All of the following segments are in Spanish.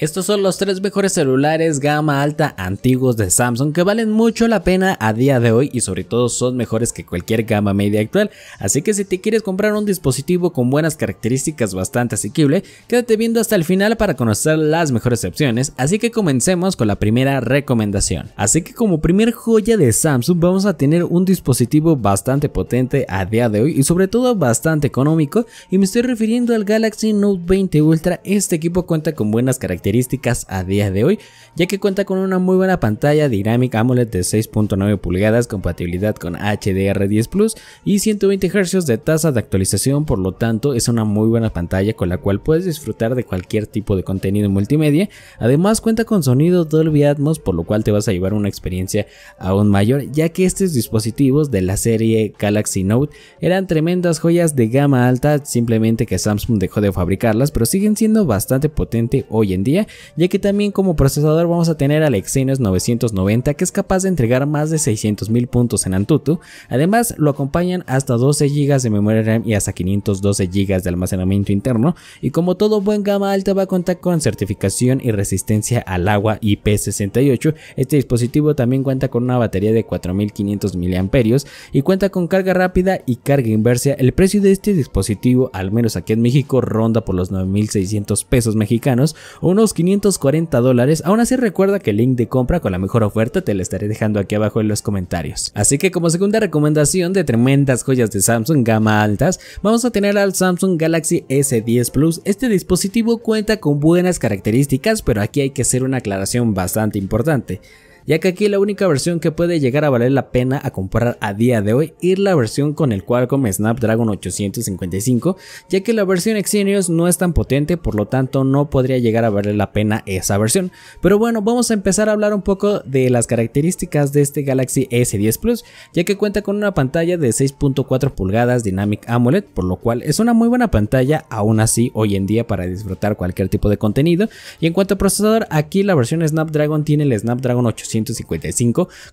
Estos son los tres mejores celulares gama alta antiguos de Samsung que valen mucho la pena a día de hoy y sobre todo son mejores que cualquier gama media actual. Así que si te quieres comprar un dispositivo con buenas características bastante asequible, quédate viendo hasta el final para conocer las mejores opciones. Así que comencemos con la primera recomendación. Así que como primer joya de Samsung vamos a tener un dispositivo bastante potente a día de hoy y sobre todo bastante económico y me estoy refiriendo al Galaxy Note 20 Ultra. Este equipo cuenta con buenas características características a día de hoy, ya que cuenta con una muy buena pantalla dinámica AMOLED de 6.9 pulgadas, compatibilidad con HDR10 Plus y 120 Hz de tasa de actualización, por lo tanto es una muy buena pantalla con la cual puedes disfrutar de cualquier tipo de contenido multimedia. Además cuenta con sonido Dolby Atmos, por lo cual te vas a llevar una experiencia aún mayor, ya que estos dispositivos de la serie Galaxy Note eran tremendas joyas de gama alta, simplemente que Samsung dejó de fabricarlas, pero siguen siendo bastante potente hoy en día ya que también como procesador vamos a tener al Exynos 990 que es capaz de entregar más de 600 mil puntos en Antutu, además lo acompañan hasta 12 GB de memoria RAM y hasta 512 GB de almacenamiento interno, y como todo buen gama alta va a contar con certificación y resistencia al agua IP68, este dispositivo también cuenta con una batería de 4500 mAh y cuenta con carga rápida y carga inversa, el precio de este dispositivo al menos aquí en México ronda por los 9.600 pesos mexicanos, unos 540 dólares, aún así recuerda que el link de compra con la mejor oferta te lo estaré dejando aquí abajo en los comentarios. Así que como segunda recomendación de tremendas joyas de Samsung gama altas, vamos a tener al Samsung Galaxy S10 Plus. Este dispositivo cuenta con buenas características, pero aquí hay que hacer una aclaración bastante importante ya que aquí la única versión que puede llegar a valer la pena a comprar a día de hoy es la versión con el Qualcomm Snapdragon 855, ya que la versión Exynos no es tan potente, por lo tanto no podría llegar a valer la pena esa versión. Pero bueno, vamos a empezar a hablar un poco de las características de este Galaxy S10 Plus, ya que cuenta con una pantalla de 6.4 pulgadas Dynamic AMOLED, por lo cual es una muy buena pantalla aún así hoy en día para disfrutar cualquier tipo de contenido. Y en cuanto a procesador, aquí la versión Snapdragon tiene el Snapdragon 800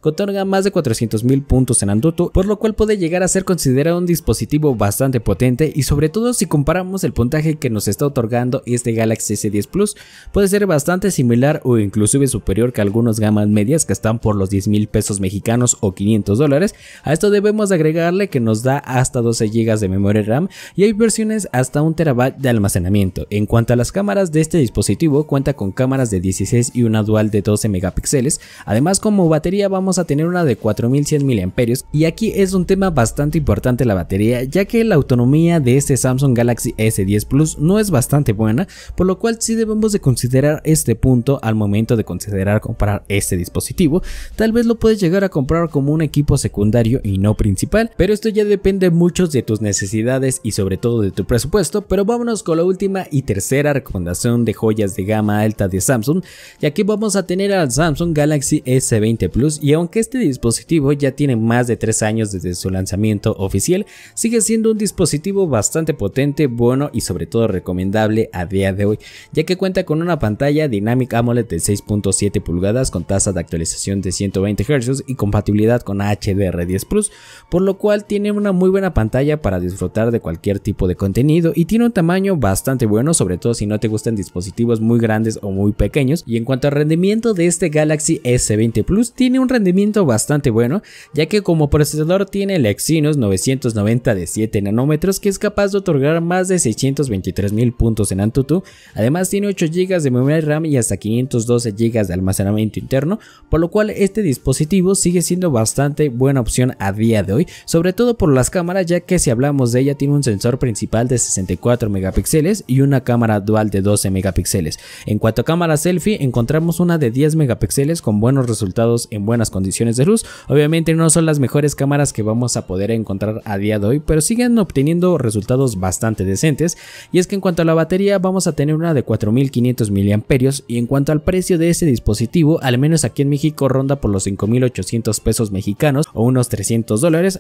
otorga más de 400.000 puntos en Antutu, por lo cual puede llegar a ser considerado un dispositivo bastante potente y sobre todo si comparamos el puntaje que nos está otorgando este Galaxy S10 Plus, puede ser bastante similar o inclusive superior que algunos gamas medias que están por los 10.000 pesos mexicanos o 500 dólares. A esto debemos agregarle que nos da hasta 12 GB de memoria RAM y hay versiones hasta 1 TB de almacenamiento. En cuanto a las cámaras de este dispositivo, cuenta con cámaras de 16 y una dual de 12 megapíxeles, Además como batería vamos a tener una de 4100 mAh y aquí es un tema bastante importante la batería ya que la autonomía de este Samsung Galaxy S10 Plus no es bastante buena por lo cual sí debemos de considerar este punto al momento de considerar comprar este dispositivo tal vez lo puedes llegar a comprar como un equipo secundario y no principal pero esto ya depende mucho de tus necesidades y sobre todo de tu presupuesto pero vámonos con la última y tercera recomendación de joyas de gama alta de Samsung Y aquí vamos a tener al Samsung Galaxy S20 Plus y aunque este dispositivo ya tiene más de 3 años desde su lanzamiento oficial, sigue siendo un dispositivo bastante potente, bueno y sobre todo recomendable a día de hoy, ya que cuenta con una pantalla Dynamic AMOLED de 6.7 pulgadas con tasa de actualización de 120 Hz y compatibilidad con HDR10 Plus, por lo cual tiene una muy buena pantalla para disfrutar de cualquier tipo de contenido y tiene un tamaño bastante bueno, sobre todo si no te gustan dispositivos muy grandes o muy pequeños. Y en cuanto al rendimiento de este Galaxy S c 20 Plus tiene un rendimiento bastante bueno, ya que como procesador tiene el Exynos 990 de 7 nanómetros que es capaz de otorgar más de 623 mil puntos en Antutu, además tiene 8 GB de memoria RAM y hasta 512 GB de almacenamiento interno, por lo cual este dispositivo sigue siendo bastante buena opción a día de hoy, sobre todo por las cámaras ya que si hablamos de ella tiene un sensor principal de 64 megapíxeles y una cámara dual de 12 megapíxeles. En cuanto a cámara selfie encontramos una de 10 megapíxeles con buen resultados en buenas condiciones de luz. Obviamente no son las mejores cámaras que vamos a poder encontrar a día de hoy, pero siguen obteniendo resultados bastante decentes. Y es que en cuanto a la batería vamos a tener una de 4500 mAh y en cuanto al precio de ese dispositivo, al menos aquí en México ronda por los 5800 pesos mexicanos o unos 300 dólares,